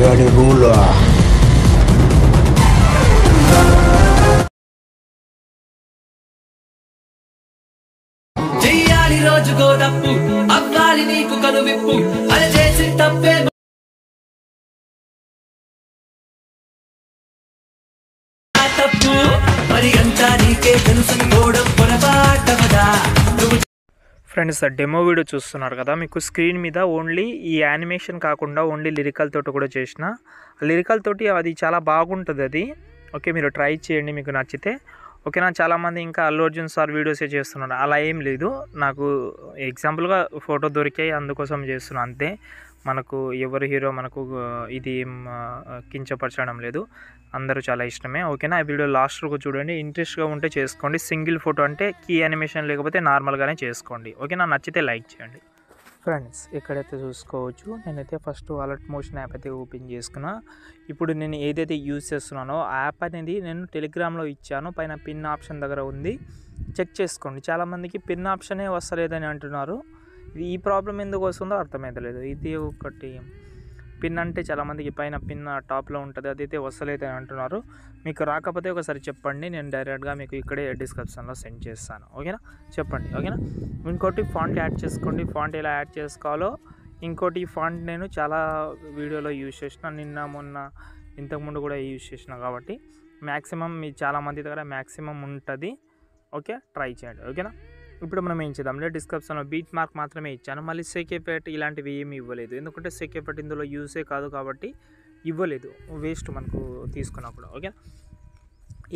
గాడి రూమ్లో చెయ్యాలి రోజుకో తప్పు అవ్వాలి నీకు కనువిప్పు అది చేసి తప్పే తప్పు మరి అంతా నీకే తెలుసు కోడం పొరపాటవదా నువ్వు ఫ్రెండ్స్ డెమో వీడియో చూస్తున్నారు కదా మీకు స్క్రీన్ మీద ఓన్లీ ఈ యానిమేషన్ కాకుండా ఓన్లీ లిరికల్ తోటి కూడా చేసిన లిరికల్ తోటి అది చాలా బాగుంటుంది అది ఓకే మీరు ట్రై చేయండి మీకు నచ్చితే ఓకే నా చాలామంది ఇంకా అల్లు అర్జున్ సార్ వీడియోసే చేస్తున్నారు అలా ఏం లేదు నాకు ఎగ్జాంపుల్గా ఫోటో దొరికాయి అందుకోసం చేస్తున్నాను అంతే మనకు ఎవరు హీరో మనకు ఇది కించపరచడం లేదు అందరూ చాలా ఇష్టమే ఓకేనా ఈ వీడియో లాస్ట్ వరకు చూడండి ఇంట్రెస్ట్గా ఉంటే చేసుకోండి సింగిల్ ఫోటో అంటే కీ యానిమేషన్ లేకపోతే నార్మల్గానే చేసుకోండి ఓకేనా నచ్చితే లైక్ చేయండి ఫ్రెండ్స్ ఎక్కడైతే చూసుకోవచ్చు నేనైతే ఫస్ట్ అలర్ట్ మోషన్ యాప్ అయితే ఓపెన్ చేసుకున్నా ఇప్పుడు నేను ఏదైతే యూజ్ చేస్తున్నానో ఆ యాప్ అనేది నేను టెలిగ్రామ్లో ఇచ్చాను పైన పిన్ ఆప్షన్ దగ్గర ఉంది చెక్ చేసుకోండి చాలామందికి పిన్ ఆప్షనే వస్తలేదని అంటున్నారు ఈ ప్రాబ్లం ఎందుకు వస్తుందో అర్థమవుతలేదు ఇది ఒకటి పిన్ అంటే చాలామందికి పైన పిన్ టాప్లో ఉంటుంది అదైతే వస్తలేదు అని అంటున్నారు మీకు రాకపోతే ఒకసారి చెప్పండి నేను డైరెక్ట్గా మీకు ఇక్కడే డిస్క్రిప్షన్లో సెండ్ చేస్తాను ఓకేనా చెప్పండి ఓకేనా ఇంకోటి ఫాంట్ యాడ్ చేసుకోండి ఫాంట్ ఎలా యాడ్ చేసుకోవాలో ఇంకోటి ఫాంట్ నేను చాలా వీడియోలో యూజ్ చేసిన నిన్న మొన్న ఇంతకుముందు కూడా యూజ్ చేసిన కాబట్టి మ్యాక్సిమం మీ చాలామంది దగ్గర మ్యాక్సిమం ఉంటుంది ఓకే ట్రై చేయండి ఓకేనా ఇప్పుడు మనం ఏం చేద్దాంలే డిస్క్రిప్షన్లో బీచ్ మార్క్ మాత్రమే ఇచ్చాను మళ్ళీ సెకేపేట్ ఇలాంటివి ఏమీ ఇవ్వలేదు ఎందుకంటే సెకేపేట్ ఇందులో యూసే కాదు కాబట్టి ఇవ్వలేదు వేస్ట్ మనకు తీసుకున్నప్పుడు ఓకే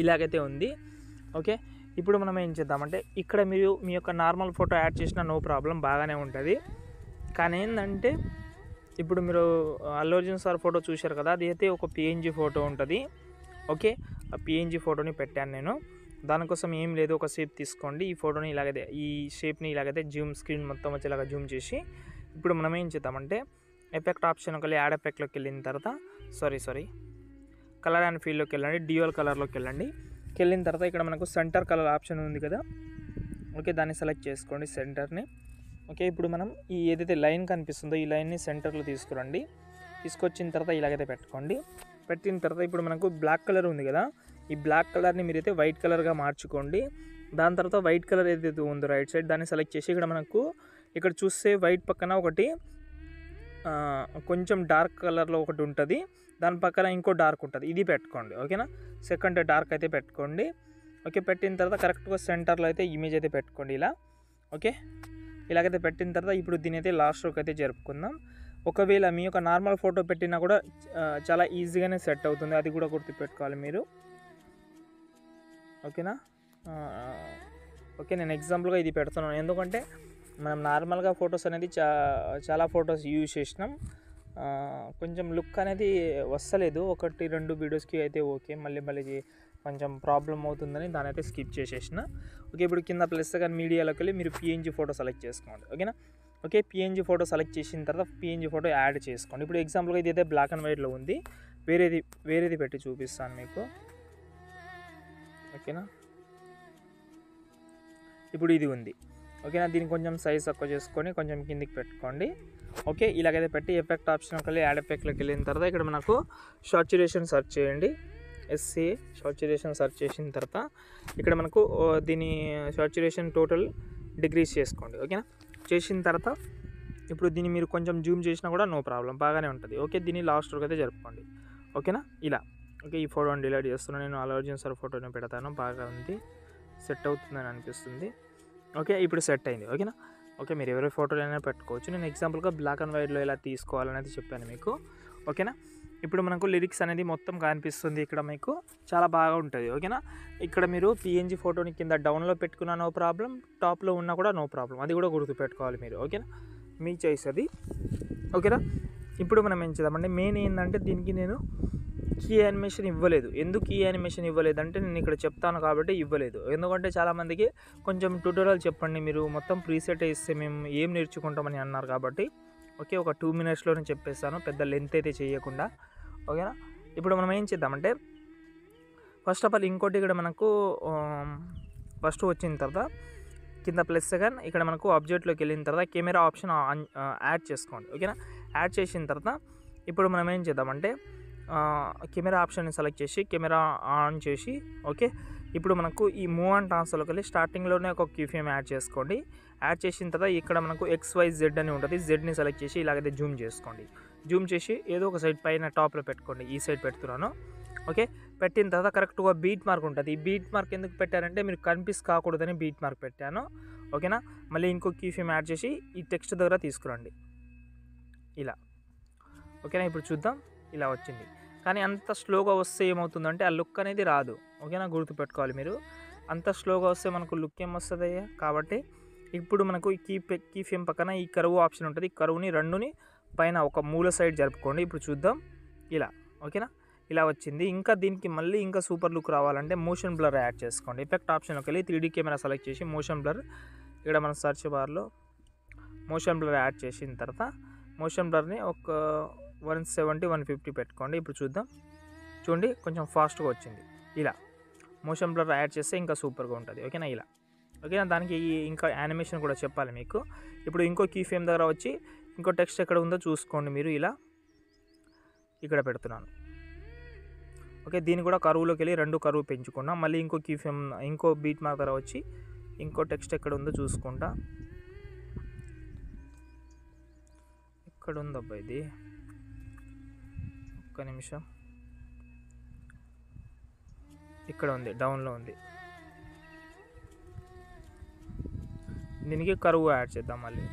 ఇలాగైతే ఉంది ఓకే ఇప్పుడు మనం ఏం చేద్దామంటే ఇక్కడ మీరు మీ యొక్క నార్మల్ ఫోటో యాడ్ చేసినా నో ప్రాబ్లం బాగానే ఉంటుంది కానీ ఏంటంటే ఇప్పుడు మీరు అల్లు అర్జున్ సార్ ఫోటో చూశారు కదా అది అయితే ఒక పిఎన్జి ఫోటో ఉంటుంది ఓకే ఆ పిఎన్జి ఫోటోని పెట్టాను నేను దానికోసం ఏం లేదు ఒక షేప్ తీసుకోండి ఈ ఫోటోని ఇలాగైతే ఈ షేప్ని ఇలాగైతే జూమ్ స్క్రీన్ మొత్తం వచ్చేలాగా జూమ్ చేసి ఇప్పుడు మనం ఏం చేద్దామంటే ఎఫెక్ట్ ఆప్షన్ ఒకళ్ళు యాడ్ ఎఫెక్ట్లోకి వెళ్ళిన తర్వాత సారీ సారీ కలర్ అండ్ ఫీల్డ్లోకి వెళ్ళండి డ్యూయల్ కలర్లోకి వెళ్ళండి వెళ్ళిన తర్వాత ఇక్కడ మనకు సెంటర్ కలర్ ఆప్షన్ ఉంది కదా ఓకే దాన్ని సెలెక్ట్ చేసుకోండి సెంటర్ని ఓకే ఇప్పుడు మనం ఈ ఏదైతే లైన్ కనిపిస్తుందో ఈ లైన్ని సెంటర్లో తీసుకురండి తీసుకొచ్చిన తర్వాత ఇలాగైతే పెట్టుకోండి పెట్టిన తర్వాత ఇప్పుడు మనకు బ్లాక్ కలర్ ఉంది కదా ఈ బ్లాక్ కలర్ని మీరైతే వైట్ కలర్గా మార్చుకోండి దాని తర్వాత వైట్ కలర్ ఏదైతే ఉందో రైట్ సైడ్ దాన్ని సెలెక్ట్ చేసి ఇక్కడ మనకు ఇక్కడ చూస్తే వైట్ పక్కన ఒకటి కొంచెం డార్క్ కలర్లో ఒకటి ఉంటుంది దాని పక్కన ఇంకో డార్క్ ఉంటుంది ఇది పెట్టుకోండి ఓకేనా సెకండ్ డార్క్ అయితే పెట్టుకోండి ఓకే పెట్టిన తర్వాత కరెక్ట్గా సెంటర్లో అయితే ఇమేజ్ అయితే పెట్టుకోండి ఇలా ఓకే ఇలాగైతే పెట్టిన తర్వాత ఇప్పుడు దీని అయితే లాస్ట్ రోక్ అయితే జరుపుకుందాం ఒకవేళ మీ యొక్క నార్మల్ ఫోటో పెట్టినా కూడా చాలా ఈజీగానే సెట్ అవుతుంది అది కూడా గుర్తుపెట్టుకోవాలి మీరు ఓకేనా ఓకే నేను ఎగ్జాంపుల్గా ఇది పెడుతున్నాను ఎందుకంటే మనం నార్మల్గా ఫొటోస్ అనేది చా చాలా ఫొటోస్ యూజ్ చేసినాం కొంచెం లుక్ అనేది వస్తలేదు ఒకటి రెండు వీడియోస్కి అయితే ఓకే మళ్ళీ మళ్ళీ కొంచెం ప్రాబ్లం అవుతుందని దాని అయితే స్కిప్ చేసేసిన ఓకే ఇప్పుడు కింద ప్లస్ కానీ మీడియాలోకి వెళ్ళి మీరు పిఎన్జి ఫోటో సెలెక్ట్ చేసుకోండి ఓకేనా ఓకే పిఎన్జి ఫోటో సెలెక్ట్ చేసిన తర్వాత పిఎన్జి ఫోటో యాడ్ చేసుకోండి ఇప్పుడు ఎగ్జాంపుల్గా ఇది అయితే బ్లాక్ అండ్ వైట్లో ఉంది వేరేది వేరేది పెట్టి చూపిస్తాను మీకు ఓకేనా ఇప్పుడు ఇది ఉంది ఓకేనా దీన్ని కొంచెం సైజ్ తక్కువ చేసుకొని కొంచెం కిందికి పెట్టుకోండి ఓకే ఇలాగైతే పెట్టి ఎఫెక్ట్ ఆప్షన్ ఒకళ్ళు యాడ్ ఎఫెక్ట్లోకి వెళ్ళిన తర్వాత ఇక్కడ మనకు షార్చురేషన్ సర్చ్ చేయండి ఎస్సీ సాచురేషన్ సర్చ్ చేసిన తర్వాత ఇక్కడ మనకు దీని సాచురేషన్ టోటల్ డిగ్రీస్ చేసుకోండి ఓకేనా చేసిన తర్వాత ఇప్పుడు దీన్ని మీరు కొంచెం జూమ్ చేసినా కూడా నో ప్రాబ్లం బాగానే ఉంటుంది ఓకే దీన్ని లాస్ట్ వరకు అయితే జరుపుకోండి ఓకేనా ఇలా ఓకే ఈ ఫోటోని డిలీట్ చేస్తున్నాను నేను అల్లు అర్జున్ సార్ ఫోటోని పెడతాను బాగా ఉంది సెట్ అవుతుందని అనిపిస్తుంది ఓకే ఇప్పుడు సెట్ అయింది ఓకేనా ఓకే మీరు ఎవరి ఫోటోలైనా పెట్టుకోవచ్చు నేను ఎగ్జాంపుల్గా బ్లాక్ అండ్ వైట్లో ఎలా తీసుకోవాలనేది చెప్పాను మీకు ఓకేనా ఇప్పుడు మనకు లిరిక్స్ అనేది మొత్తం కనిపిస్తుంది ఇక్కడ మీకు చాలా బాగా ఉంటుంది ఓకేనా ఇక్కడ మీరు పిఎన్జి ఫోటోని కింద డౌన్లో పెట్టుకున్నా నో ప్రాబ్లం టాప్లో ఉన్నా కూడా నో ప్రాబ్లం అది కూడా గుర్తుపెట్టుకోవాలి మీరు ఓకేనా మీ చేసేది ఓకేనా ఇప్పుడు మనం ఏం చేద్దామంటే మెయిన్ ఏంటంటే దీనికి నేను ఈ యానిమేషన్ ఇవ్వలేదు ఎందుకు ఈ యానిమేషన్ ఇవ్వలేదు అంటే నేను ఇక్కడ చెప్తాను కాబట్టి ఇవ్వలేదు ఎందుకంటే చాలామందికి కొంచెం ట్యూటోరియల్ చెప్పండి మీరు మొత్తం ప్రీసెట్ వేస్తే మేము ఏం నేర్చుకుంటామని అన్నారు కాబట్టి ఓకే ఒక టూ మినిట్స్లోనే చెప్పేస్తాను పెద్ద లెంత్ అయితే చేయకుండా ఓకేనా ఇప్పుడు మనం ఏం చేద్దామంటే ఫస్ట్ ఆఫ్ ఆల్ ఇంకోటి ఇక్కడ మనకు ఫస్ట్ వచ్చిన తర్వాత కింద ప్లస్ సెకండ్ ఇక్కడ మనకు ఆబ్జెక్ట్లోకి వెళ్ళిన తర్వాత కెమెరా ఆప్షన్ యాడ్ చేసుకోండి ఓకేనా యాడ్ చేసిన తర్వాత ఇప్పుడు మనం ఏం చేద్దామంటే కెమెరా ఆప్షన్ని సెలెక్ట్ చేసి కెమెరా ఆన్ చేసి ఓకే ఇప్పుడు మనకు ఈ మూవ్ అండ్ ట్రాన్స్ఫర్లోకి వెళ్ళి స్టార్టింగ్లోనే ఒక క్యూఫియం యాడ్ చేసుకోండి యాడ్ చేసిన తర్వాత ఇక్కడ మనకు ఎక్స్ వై జెడ్ అని ఉంటుంది జెడ్ని సెలెక్ట్ చేసి ఇలాగైతే జూమ్ చేసుకోండి జూమ్ చేసి ఏదో ఒక సైడ్ పైన టాప్లో పెట్టుకోండి ఈ సైడ్ పెడుతున్నాను ఓకే పెట్టిన తర్వాత కరెక్ట్గా బీట్ మార్క్ ఉంటుంది ఈ బీట్ మార్క్ ఎందుకు పెట్టారంటే మీరు కనిపిస్ కాకూడదని బీట్ మార్క్ పెట్టాను ఓకేనా మళ్ళీ ఇంకో కీఫీమ్ యాడ్ చేసి ఈ టెక్స్ట్ దగ్గర తీసుకురండి ఇలా ఓకేనా ఇప్పుడు చూద్దాం ఇలా వచ్చింది కానీ అంత స్లోగా వస్తే ఏమవుతుందంటే ఆ లుక్ అనేది రాదు ఓకేనా గుర్తుపెట్టుకోవాలి మీరు అంత స్లోగా వస్తే మనకు లుక్ ఏం వస్తుంది కాబట్టి ఇప్పుడు మనకు ఈ కీ కీ ఫేమ్ పక్కన ఈ కరువు ఆప్షన్ ఉంటుంది ఈ కరువుని రెండుని పైన ఒక మూల సైడ్ జరుపుకోండి ఇప్పుడు చూద్దాం ఇలా ఓకేనా ఇలా వచ్చింది ఇంకా దీనికి మళ్ళీ ఇంకా సూపర్ లుక్ రావాలంటే మోషన్ బ్లర్ యాడ్ చేసుకోండి ఎఫెక్ట్ ఆప్షన్లోకి వెళ్ళి త్రీడీ కెమెరా సెలెక్ట్ చేసి మోషన్ బ్లర్ ఇక్కడ మన సర్చ్ బార్లో మోషన్ బ్లర్ యాడ్ చేసిన తర్వాత మోషన్ బ్లర్ని ఒక వన్ సెవెంటీ వన్ ఫిఫ్టీ పెట్టుకోండి ఇప్పుడు చూద్దాం చూడండి కొంచెం ఫాస్ట్గా వచ్చింది ఇలా మోషన్ బ్లర్ యాడ్ చేస్తే ఇంకా సూపర్గా ఉంటుంది ఓకేనా ఇలా ఓకేనా దానికి ఇంకా యానిమేషన్ కూడా చెప్పాలి మీకు ఇప్పుడు ఇంకో కీ ఫేమ్ దగ్గర వచ్చి ఇంకో టెక్స్ట్ ఎక్కడ ఉందో చూసుకోండి మీరు ఇలా ఇక్కడ పెడుతున్నాను ఓకే దీన్ని కూడా కరువులోకి వెళ్ళి రెండు కరువు పెంచుకున్నా మళ్ళీ ఇంకో కీ ఫేమ్ ఇంకో బీట్ మార్క్ దగ్గర వచ్చి ఇంకో టెక్స్ట్ ఎక్కడ ఉందో చూసుకుంటా ఎక్కడుందబ్బా ఇది నిమిషం ఇక్కడ ఉంది డౌన్లో ఉంది దీనికి కరువు యాడ్ చేద్దాం మళ్ళీ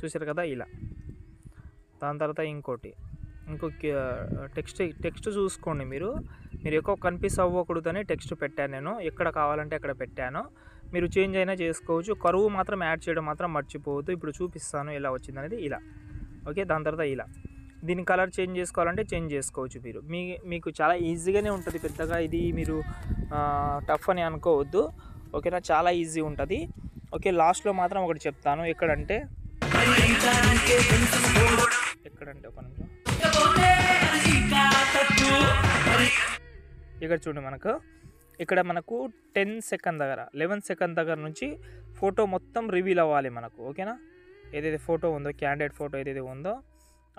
చూసారు కదా ఇలా దాని తర్వాత ఇంకోటి ఇంకో టెక్స్ట్ టెక్స్ట్ చూసుకోండి మీరు మీరు ఎక్కువ కనిపిస్తే అవ్వకూడదని టెక్స్ట్ పెట్టాను నేను ఎక్కడ కావాలంటే అక్కడ పెట్టాను మీరు చేంజ్ అయినా చేసుకోవచ్చు కరువు మాత్రం యాడ్ చేయడం మాత్రం మర్చిపోవద్దు ఇప్పుడు చూపిస్తాను ఎలా వచ్చిందనేది ఇలా ఓకే దాని తర్వాత ఇలా దీని కలర్ చేంజ్ చేసుకోవాలంటే చేంజ్ చేసుకోవచ్చు మీరు మీ మీకు చాలా ఈజీగానే ఉంటుంది పెద్దగా ఇది మీరు టఫ్ అని అనుకోవద్దు ఓకేనా చాలా ఈజీ ఉంటుంది ఓకే లాస్ట్లో మాత్రం ఒకటి చెప్తాను ఎక్కడంటే ఎక్కడంటే ఒక నిమిషం ఇక్కడ చూడండి మనకు ఇక్కడ మనకు టెన్ సెకండ్ దగ్గర లెవెన్ సెకండ్ దగ్గర నుంచి ఫోటో మొత్తం రివీల్ అవ్వాలి మనకు ఓకేనా ఏదైతే ఫోటో ఉందో క్యాండిడేట్ ఫోటో ఏదైతే ఉందో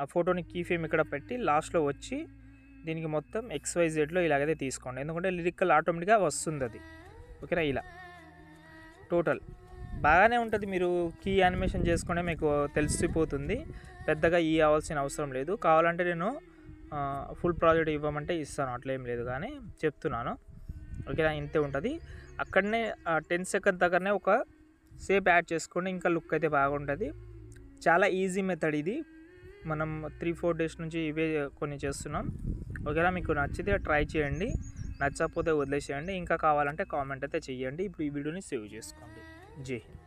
ఆ ఫోటోని కీ ఫేమ్ ఇక్కడ పెట్టి లాస్ట్లో వచ్చి దీనికి మొత్తం ఎక్స్వైజెడ్లో ఇలాగైతే తీసుకోండి ఎందుకంటే లిరికల్ ఆటోమేటిక్గా వస్తుంది అది ఓకేనా ఇలా టోటల్ బాగానే ఉంటుంది మీరు కీ యానిమేషన్ చేసుకుంటే మీకు తెలిసిపోతుంది పెద్దగా ఈ అవ్వాల్సిన అవసరం లేదు కావాలంటే నేను ఫుల్ ప్రాజెక్ట్ ఇవ్వమంటే ఇస్తాను అట్లేం లేదు కానీ చెప్తున్నాను ఓకేనా ఇంతే ఉంటుంది అక్కడనే టెన్ సెకండ్ దగ్గరనే ఒక సేప్ యాడ్ చేసుకోండి ఇంకా లుక్ అయితే బాగుంటుంది చాలా ఈజీ మెథడ్ ఇది మనం త్రీ ఫోర్ డేస్ నుంచి ఇవే కొన్ని చేస్తున్నాం ఒకవేళ మీకు నచ్చితే ట్రై చేయండి నచ్చకపోతే వదిలేసేయండి ఇంకా కావాలంటే కామెంట్ అయితే చేయండి ఇప్పుడు ఈ వీడియోని సేవ్ చేసుకోండి జై హింద్